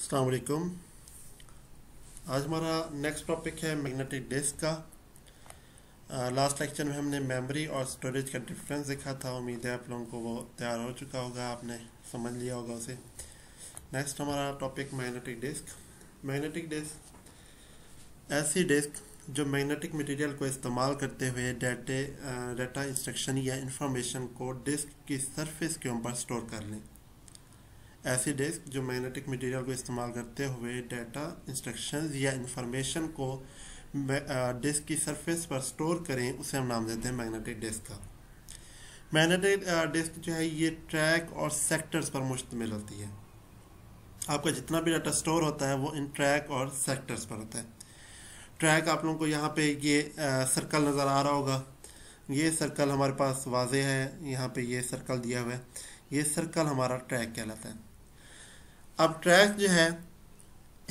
अलकुम आज हमारा next topic है मैग्नेटिक डिस्क का आ, लास्ट लेक्चर में हमने मेमोरी और स्टोरेज का डिफरेंस देखा था उम्मीद है आप लोगों को वो तैयार हो चुका होगा आपने समझ लिया होगा उसे नेक्स्ट हमारा topic magnetic disk magnetic disk ऐसी डिस्क जो मैग्नेटिक मटेरियल को इस्तेमाल करते हुए डेटे डाटा इंस्ट्रक्शन या इंफॉर्मेशन को डिस्क की सरफेस के ऊपर स्टोर कर लें ऐसी डिस्क जो मैग्नेटिक मटेरियल को इस्तेमाल करते हुए डाटा इंस्ट्रक्शंस या इंफॉर्मेशन को डिस्क की सरफेस पर स्टोर करें उसे हम नाम देते हैं मैग्नेटिक डिस्क का मैग्नेटिक डिस्क जो है ये ट्रैक और सेक्टर्स पर मुश्तमिल होती है आपका जितना भी डाटा स्टोर होता है वो इन ट्रैक और सेक्टर्स पर होता है ट्रैक आप लोगों को यहाँ पे ये सर्कल नज़र आ रहा होगा ये सर्कल हमारे पास वाजे है यहाँ पे ये सर्कल दिया हुआ है ये सर्कल हमारा ट्रैक कहलाता है अब ट्रैक जो है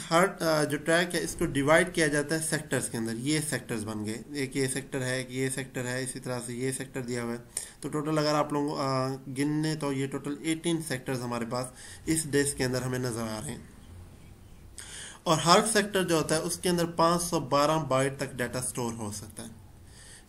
हर जो ट्रैक है इसको डिवाइड किया जाता है सेक्टर्स के अंदर ये सेक्टर्स बन गए एक ये सेक्टर है एक ये सेक्टर है इसी तरह से ये सेक्टर दिया हुआ है तो टोटल अगर आप लोगों गिनने तो ये टोटल 18 सेक्टर्स हमारे पास इस डेस्क के अंदर हमें नज़र आ रहे हैं और हर सेक्टर जो होता है उसके अंदर 512 बाइट तक डाटा स्टोर हो सकता है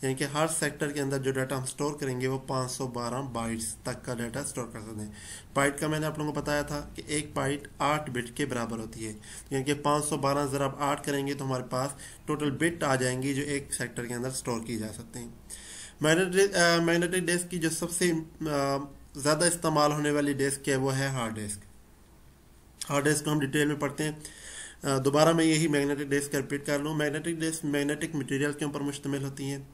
यानी कि हर सेक्टर के अंदर जो डाटा हम स्टोर करेंगे वो 512 बाइट्स तक का डाटा स्टोर कर सकते हैं बाइट का मैंने आप लोगों को बताया था कि एक बाइट 8 बिट के बराबर होती है यानी कि 512 ज़रा आप आठ करेंगे तो हमारे पास टोटल बिट आ जाएंगी जो एक सेक्टर के अंदर स्टोर की जा सकते हैं मैग्नेटिक डेस्क की जो सबसे ज़्यादा इस्तेमाल होने वाली डेस्क है वो है हार्ड डेस्क हार्ड डेस्क को हम डिटेल में पढ़ते हैं दोबारा मैं यही मैग्नेटिक डिस्क रिपीट कर लूँ मैग्नेटिक डिस्क मैग्नेटिक मटेरियल के ऊपर मुश्तमिल होती हैं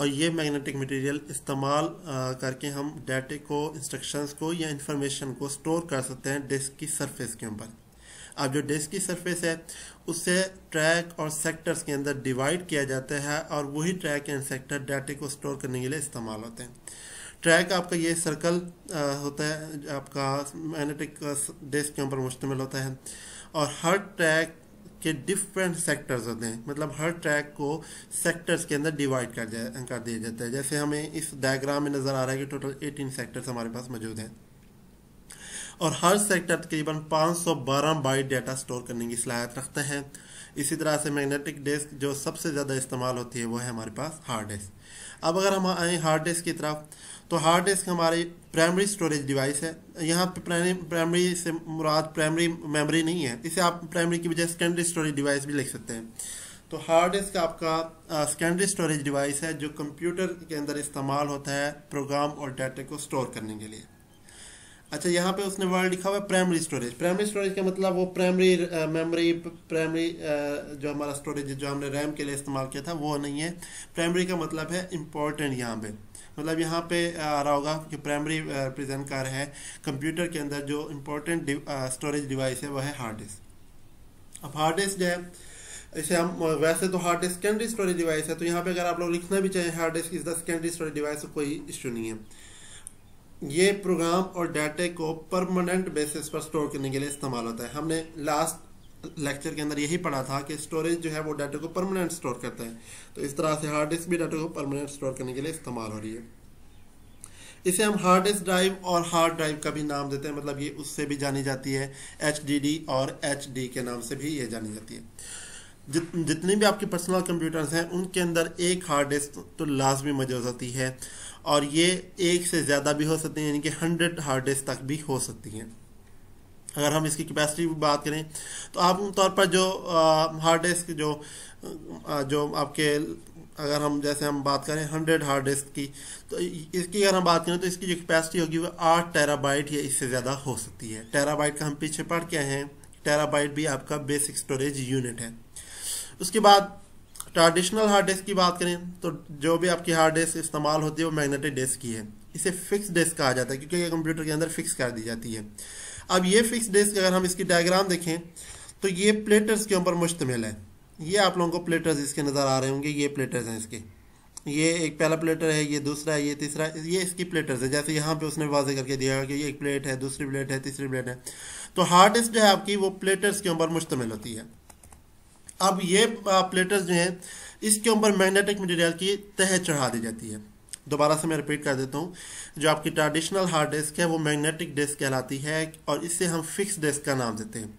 और ये मैग्नेटिक मटेरियल इस्तेमाल करके हम डाटे को इंस्ट्रक्शंस को या इंफॉर्मेशन को स्टोर कर सकते हैं डिस्क की सरफेस के ऊपर अब जो डिस्क की सरफेस है उसे ट्रैक और सेक्टर्स के अंदर डिवाइड किया जाता है और वही ट्रैक एंड सेक्टर डाटे को स्टोर करने के लिए इस्तेमाल होते हैं ट्रैक आपका ये सर्कल होता है आपका मैग्नेटिक डिस्क के ऊपर मुश्तमिल होता है और हर ट्रैक के डिफरेंट सेक्टर्स होते हैं मतलब हर ट्रैक को सेक्टर्स के अंदर डिवाइड कर जा कर दिया जाता है जैसे हमें इस डायग्राम में नज़र आ रहा है कि टोटल 18 सेक्टर्स हमारे पास मौजूद हैं और हर सेक्टर तकरीबन 512 बाइट डाटा स्टोर करने की सलाहियत रखते हैं इसी तरह से मैग्नेटिक डिस्क जो सबसे ज़्यादा इस्तेमाल होती है वो है हमारे पास हार्ड डिस्क अब अगर हम आए हार्ड डिस्क की तरफ तो हार्ड डिस्क हमारी प्राइमरी स्टोरेज डिवाइस है यहाँ पर प्राइमरी से मुराद प्राइमरी मेमोरी नहीं है इसे आप प्राइमरी की बजाय सेकेंडरी स्टोरेज डिवाइस भी लिख सकते हैं तो हार्ड डिस्क आपका सेकेंडरी स्टोरेज डिवाइस है जो कंप्यूटर के अंदर इस्तेमाल होता है प्रोग्राम और डाटा को स्टोर करने के लिए अच्छा यहाँ पे उसने वर्ड लिखा हुआ है प्राइमरी स्टोरेज प्राइमरी स्टोरेज का मतलब वो प्राइमरी मेमोरी प्राइमरी जो हमारा स्टोरेज जो हमने रैम के लिए इस्तेमाल किया था वो नहीं है प्राइमरी का मतलब है इम्पोर्टेंट यहाँ पे मतलब यहाँ पे uh, आ रहा होगा कि प्राइमरी प्रेजेंट कर है कंप्यूटर के अंदर जो इम्पोर्टेंट स्टोरेज डिवाइस है वह है हार्ड डिस्क अब हार्ड डिस्क जो है इसे हम uh, वैसे तो hard disk secondary storage device है तो यहाँ पे अगर आप लोग लिखना भी चाहें hard disk is the secondary storage device तो कोई इशू नहीं है ये प्रोग्राम और डाटा को परमानेंट बेसिस पर स्टोर करने के लिए इस्तेमाल होता है हमने लास्ट लेक्चर के अंदर यही पढ़ा था कि स्टोरेज जो है वो डाटा को परमानेंट स्टोर करता है तो इस तरह से हार्ड डिस्क भी डाटा को परमानेंट स्टोर करने के लिए इस्तेमाल हो रही है इसे हम हार्ड डिस्क ड्राइव और हार्ड ड्राइव का भी नाम देते हैं मतलब ये उससे भी जानी जाती है एच और एच के नाम से भी ये जानी जाती है जित, जितने भी आपके पर्सनल कंप्यूटर्स हैं उनके अंदर एक हार्ड डिस्क तो लाजमी मौजूद होती है और ये एक से ज़्यादा भी हो सकती हैं यानी कि हंड्रेड हार्ड डिस्क तक भी हो सकती हैं अगर हम इसकी कैपेसिटी की बात करें तो आम तौर पर जो हार्ड डिस्क जो आ, जो आपके अगर हम जैसे हम बात करें हंड्रेड हार्ड डिस्क की तो इसकी अगर हम बात करें तो इसकी जो कैपेसिटी होगी वो आठ टेराबाइट या इससे ज़्यादा हो सकती है टेराबाइट का हम पीछे पढ़ के हैं टेराबाइट भी आपका बेसिक स्टोरेज यूनिट है उसके बाद ट्रेडिशनल हार्ड डिस्क की बात करें तो जो भी आपकी हार्ड डिस्क इस्तेमाल होती है वो मैग्नेटिक डिस्क की है इसे फिक्स डिस्क कहा जाता है क्योंकि ये कंप्यूटर के अंदर फिक्स कर दी जाती है अब ये फिक्स डिस्क अगर हम इसकी डायग्राम देखें तो ये प्लेटर्स के ऊपर मुश्तमिल है ये आप लोगों को प्लेटर्स इसके नज़र आ रहे होंगे ये प्लेटर्स हैं इसके ये एक पहला प्लेटर है ये दूसरा है ये तीसरा ये इसकी प्लेटर्स है जैसे यहाँ पे उसने वाजे करके दिया है कि ये एक प्लेट है दूसरी प्लेट है तीसरी प्लेट है तो हार्ड डिस्क जो है आपकी वो प्लेटर्स के ऊपर मुश्तमिल होती है अब ये प्लेटर्स जो हैं इसके ऊपर मैग्नेटिक मटेरियल की तह चढ़ा दी जाती है दोबारा से मैं रिपीट कर देता हूँ जो आपकी ट्रेडिशनल हार्ड डिस्क है वो मैग्नेटिक डिस्क कहलाती है और इससे हम फिक्स डिस्क का नाम देते हैं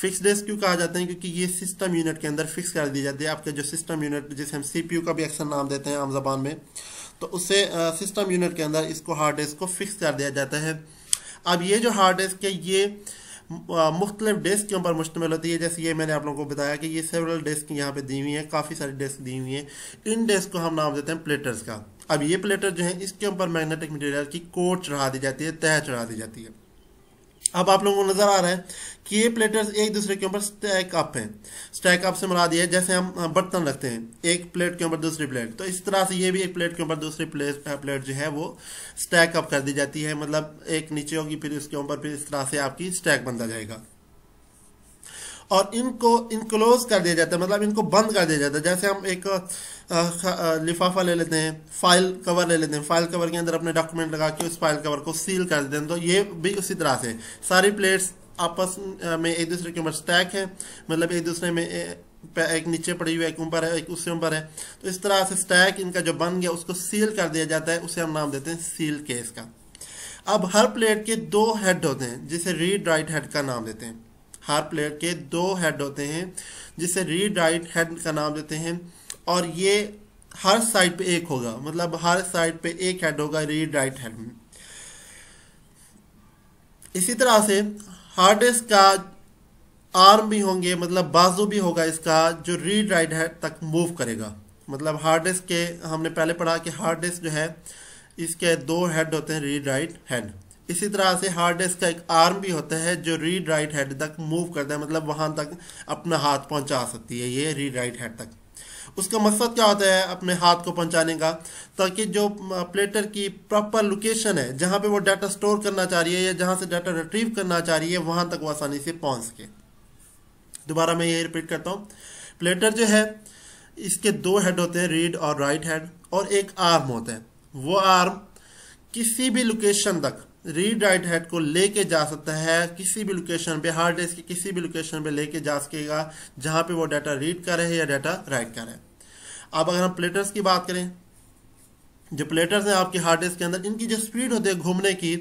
फिक्स डिस्क क्यों कहा जाता है क्योंकि ये सिस्टम यूनिट के अंदर फिक्स कर दी जाती है आपके जो सिस्टम यूनिट जिसे हम सी का भी अक्सर नाम देते हैं आम जबान में तो उससे सिस्टम यूनिट के अंदर इसको हार्ड डिस्क को फिक्स कर दिया जाता है अब ये जो हार्ड डिस्क है ये मुख्तलिफ डेस्क के ऊपर मुश्तमिल होती है जैसे ये मैंने आप लोगों को बताया कि ये सेवरल डेस्क यहाँ पे दी हुई हैं काफ़ी सारी डेस्क दी हुई हैं इन डेस्क को हम नाम देते हैं प्लेटर्स का अब ये प्लेटर जो है इसके ऊपर मैग्नेटिक मटेरियल की कोट चढ़ा दी जाती है तह चढ़ा दी जाती है अब आप लोगों को नज़र आ रहा है कि ये प्लेटर्स एक दूसरे के ऊपर स्टैक अप हैं स्टैक अप से मरा दिया जैसे हम बर्तन रखते हैं एक प्लेट के ऊपर दूसरी प्लेट तो इस तरह से ये भी एक प्लेट के ऊपर दूसरी प्लेट प्लेट जो है वो स्टैक अप कर दी जाती है मतलब एक नीचे होगी फिर उसके ऊपर फिर इस तरह से आपकी स्टैक बनता जाएगा और इनको इनक्लोज कर दिया जाता है मतलब इनको बंद कर दिया जाता है जैसे हम एक लिफाफा ले लेते हैं फाइल कवर ले लेते हैं फाइल कवर के अंदर अपने डॉक्यूमेंट लगा के उस फाइल कवर को सील कर देते हैं तो ये भी उसी तरह से सारी प्लेट्स आपस में एक दूसरे के ऊपर स्टैक है मतलब एक दूसरे में एक नीचे पड़ी हुई है एक ऊपर है एक उससे ऊपर है तो इस तरह से स्टैक इनका जो बन गया उसको सील कर दिया जाता है उसे हम नाम देते हैं सील केस का अब हर प्लेट के दो हेड होते हैं जिसे रीड राइट हेड का नाम देते हैं हर प्लेयर के दो हेड होते हैं जिसे रीड राइट हेड का नाम देते हैं और ये हर साइड पे एक होगा मतलब हर साइड पे एक हेड होगा रीड राइट हेड में इसी तरह से हार्ड डिस्क का आर्म भी होंगे मतलब बाजू भी होगा इसका जो रीड राइट हेड तक मूव करेगा मतलब हार्ड डिस्क के हमने पहले पढ़ा कि हार्ड डिस्क जो है इसके दो हेड होते हैं रीड राइट हेड इसी तरह से हार्ड डिस्क का एक आर्म भी होता है जो रीड राइट हेड तक मूव करता है मतलब वहाँ तक अपना हाथ पहुँचा सकती है ये रीड राइट हेड तक उसका मकसद क्या होता है अपने हाथ को पहुंचाने का ताकि जो प्लेटर की प्रॉपर लोकेशन है जहां पे वो डाटा स्टोर करना चाह रही है या जहां से डाटा रिट्रीव करना चाह रही है वहां तक वो आसानी से पहुंच सके दोबारा मैं ये रिपीट करता हूँ प्लेटर जो है इसके दो हेड होते हैं रीड और राइट हेड और एक आर्म होता है वो आर्म किसी भी लोकेशन तक रीड राइट हेड को लेके जा सकता है किसी भी लोकेशन पे हार्ड डिस्क के किसी भी लोकेशन पे लेके जा सकेगा जहाँ पे वो डाटा रीड कर रहे या डाटा राइट कर रहे अब अगर हम प्लेटर्स की बात करें जो प्लेटर्स हैं आपके हार्ड डिस्क के अंदर इनकी जो स्पीड होती है घूमने की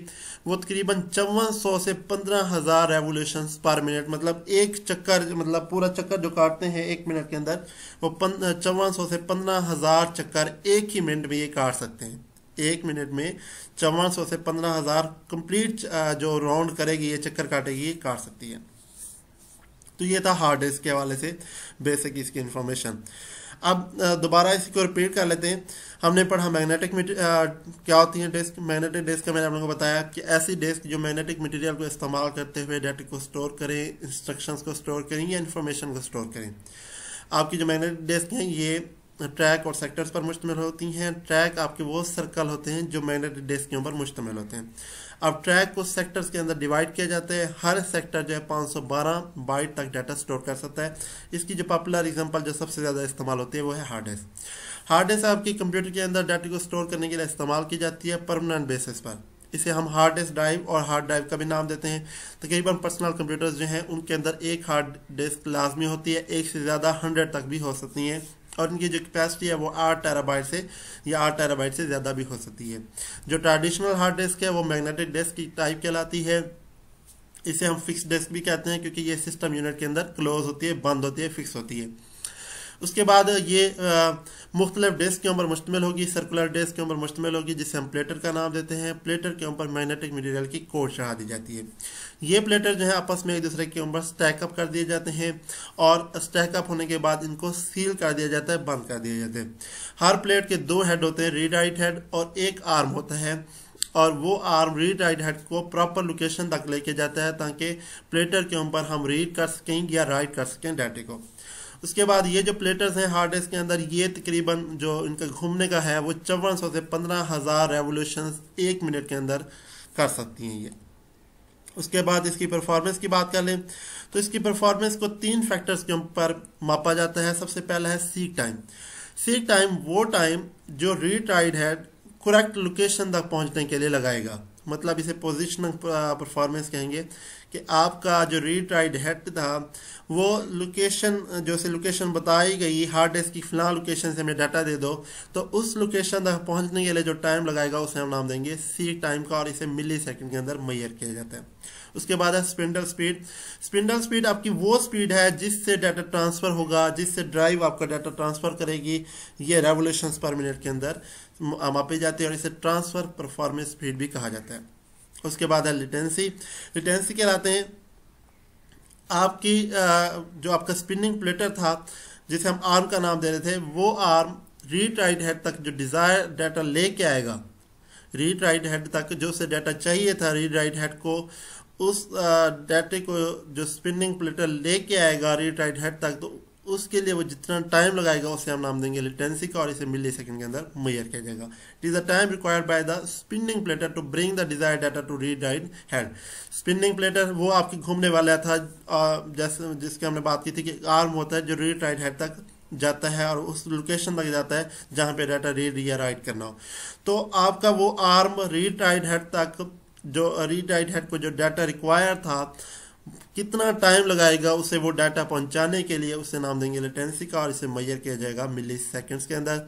वो तकरीबन चौवन सौ से पंद्रह हज़ार रेवोल्यूशन पर मिनट मतलब एक चक्कर मतलब पूरा चक्कर जो काटते हैं एक मिनट के अंदर वो चौवन सौ से पंद्रह हज़ार चक्कर एक ही मिनट में ये काट सकते हैं एक मिनट में चौवन सौ से पंद्रह हज़ार कम्प्लीट जो राउंड करेगी ये चक्कर काटेगी ये काट सकती है तो ये था हार्ड डिस्क के हवाले से बेसिक इसकी इन्फॉर्मेशन अब दोबारा इसी को रिपीट कर लेते हैं हमने पढ़ा मैग्नेटिक क्या होती है डिस्क मैग्नेटिक डिस्क का मैंने आप लोगों को बताया कि ऐसी डिस्क जो मैग्नेटिक मटेरियल को इस्तेमाल करते हुए डाटा को स्टोर करें इंस्ट्रक्शंस को स्टोर करें या इन्फॉर्मेशन को स्टोर करें आपकी जो मैग्नेटिक डिस्क हैं ये ट्रैक और सेक्टर्स पर मुश्तमिल होती हैं ट्रैक आपके वो सर्कल होते हैं जो मैग्नेटिक डिस्क के ऊपर मुश्तमिल होते हैं अब ट्रैक को सेक्टर्स के अंदर डिवाइड किया जाता है हर सेक्टर जो है 512 बाइट तक डाटा स्टोर कर सकता है इसकी जो पॉपुलर एग्जांपल जो सबसे ज़्यादा इस्तेमाल होती है वो है हार्ड डिस्क हार्ड डिस्क आपके कंप्यूटर के अंदर डाटा को स्टोर करने के लिए इस्तेमाल की जाती है परमानेंट बेसिस पर इसे हम हार्ड डिस्क ड्राइव और हार्ड ड्राइव का भी नाम देते हैं तकरीबन तो पर्सनल कंप्यूटर्स जो हैं उनके अंदर एक हार्ड डिस्क लाजमी होती है एक से ज़्यादा हंड्रेड तक भी हो सकती हैं और इनकी जो कैपेसिटी है वो आठ टेराबाइट से या आठ टेराबाइट से ज़्यादा भी हो सकती है जो ट्रेडिशनल हार्ड डिस्क है वो मैग्नेटिक डिस्क की टाइप कहलाती है इसे हम फिक्स डिस्क भी कहते हैं क्योंकि ये सिस्टम यूनिट के अंदर क्लोज होती है बंद होती है फिक्स होती है उसके बाद ये मुख्तलिफ डेस्क के ऊपर मुश्तमिल होगी सर्कुलर डेस्क के ऊपर मुश्तमिल होगी जिसे हम प्लेटर का नाम देते हैं प्लेटर के ऊपर मैग्नेटिक मटीरियल की कोट चढ़ा दी जाती है ये प्लेटर जो है आपस में एक दूसरे के ऊपर स्टैकअप कर दिए जाते हैं और स्टैकअप होने के बाद इनको सील कर दिया जाता है बंद कर दिया जाता है हर प्लेट के दो हेड होते हैं रीड राइट हेड और एक आर्म होता है और वो आर्म रीड राइट हेड को प्रॉपर लोकेशन तक लेके जाता है ताकि प्लेटर के ऊपर हम रीड कर सकें या राइट कर सकें डाटे को उसके बाद ये जो प्लेटर्स हैं हार्ड डिस्क के अंदर ये तकरीबन जो इनका घूमने का है वो चौवन सौ से पंद्रह हज़ार रेवोल्यूशन एक मिनट के अंदर कर सकती हैं ये उसके बाद इसकी परफॉर्मेंस की बात कर लें तो इसकी परफॉर्मेंस को तीन फैक्टर्स के ऊपर मापा जाता है सबसे पहला है सीक टाइम सीक टाइम वो टाइम जो read write head correct location तक पहुंचने के लिए लगाएगा मतलब इसे पोजिशनल परफॉर्मेंस कहेंगे कि आपका जो रीड राइड हेड था वो लोकेशन जो से लोकेशन बताई गई हार्ड डिस्क की फ़िलहाल लोकेशन से हमें डाटा दे दो तो उस लोकेशन तक पहुंचने के लिए जो टाइम लगाएगा उसे हम नाम देंगे सी टाइम का और इसे मिली सेकेंड के अंदर मैयर किया जाता है उसके बाद है स्पिंडल स्पीड स्पिंडल स्पीड आपकी वो स्पीड है जिससे डाटा ट्रांसफर होगा जिससे ड्राइव आपका डाटा ट्रांसफर करेगी ये रेवोल्यूशन पर मिनट के अंदर मापी जाती है और इसे ट्रांसफर परफॉर्मेंस स्पीड भी कहा जाता है उसके बाद है लिटेंसी लिटेंसी कहलाते हैं आपकी जो आपका स्पिनिंग प्लेटर था जिसे हम आर्म का नाम दे रहे थे वो आर्म रीड राइट हेड तक जो डिज़ायर डाटा लेके आएगा रीड राइट हेड तक जो उसे डाटा चाहिए था रीड राइट हेड को उस डाटे को जो स्पिनिंग प्लेटर लेके आएगा रीड हेड तक तो उसके लिए वो जितना टाइम लगाएगा उसे हम नाम देंगे लिटेंसी का और इसे मिली सेकेंड के अंदर मैयर किया जाएगा it is the time required by the spinning platter to bring the desire data to read dine head spinning platter वो आपके घूमने वाला था जैसे जिसकी हमने बात की थी कि आर्म होता है जो रीड राइट हेड तक जाता है और उस लोकेशन तक जाता है जहाँ पे डाटा रीड या राइट करना हो तो आपका वो आर्म रीड राइट हेड तक जो रीड राइट हेड को जो डाटा रिक्वायर था कितना टाइम लगाएगा उसे वो डाटा पहुंचाने के लिए उसे नाम देंगे लेटेंसी का और इसे मैयर किया जाएगा मिली सेकेंड्स के अंदर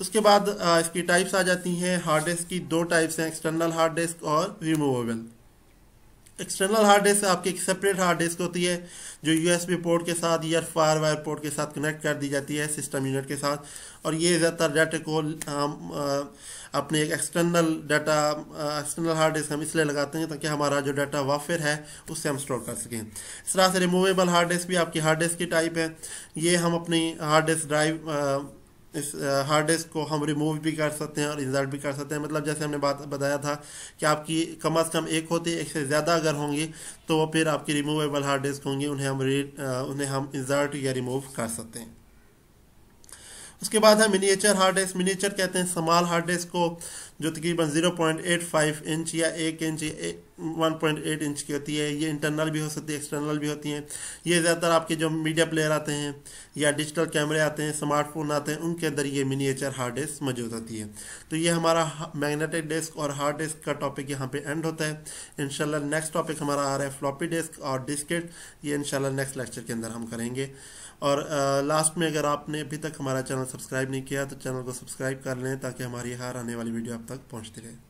उसके बाद इसकी टाइप्स आ जाती हैं हार्ड डिस्क की दो टाइप्स हैं एक्सटर्नल हार्ड डिस्क और रिमूवेबल एक्सटर्नल हार्ड डिस्क आपकी एक सेपरेट हार्ड डिस्क होती है जो यूएसबी पोर्ट के साथ या फायर वायर पोर्ट के साथ कनेक्ट कर दी जाती है सिस्टम यूनिट के साथ और ये ज़्यादातर डाटा को हम अपने एक external data external hard disk हम इसलिए लगाते हैं ताकि हमारा जो डाटा वाफिर है उससे हम स्टोर कर सकें इस तरह से रिमूवेबल हार्ड डिस्क भी आपकी हार्ड डिस्क की टाइप है ये हम अपनी हार्ड डिस्क ड्राइव इस हार्ड डिस्क को हम रिमूव भी कर सकते हैं और इंसर्ट भी कर सकते हैं मतलब जैसे हमने बात बताया था कि आपकी कम अज़ कम एक होती है एक से ज़्यादा अगर होंगी तो वो फिर आपकी रिमूवेबल हार्ड डिस्क होंगी उन्हें हम उन्हें हम इंसर्ट या रिमूव कर सकते हैं उसके बाद है मिनिएचर हार्ड डिस्क मिनिएचर कहते हैं समाल हार्ड डिस्क को जो तकरीबन zero point eight five inch या एक inch one point eight inch की होती है ये इंटरनल भी हो सकती है एक्सटर्नल भी होती हैं ये ज़्यादातर आपके जो मीडिया प्लेयर आते हैं या डिजिटल कैमरे आते हैं स्मार्टफोन आते हैं उनके अंदर ये मिनिएचर हार्ड डिस्क मौजूद होती है तो ये हमारा मैग्नेटिक डिस्क और हार्ड डिस्क का टॉपिक यहाँ पे एंड होता है इनशाला नेक्स्ट टॉपिक हमारा आ रहा है फ्लॉपी डिस्क और डिस्किट ये इनशाला नेक्स्ट लेक्चर के अंदर हम करेंगे और लास्ट में अगर आपने अभी तक हमारा चैनल सब्सक्राइब नहीं किया तो चैनल को सब्सक्राइब कर लें ताकि हमारी हर आने वाली वीडियो आप तक पहुँचती रहे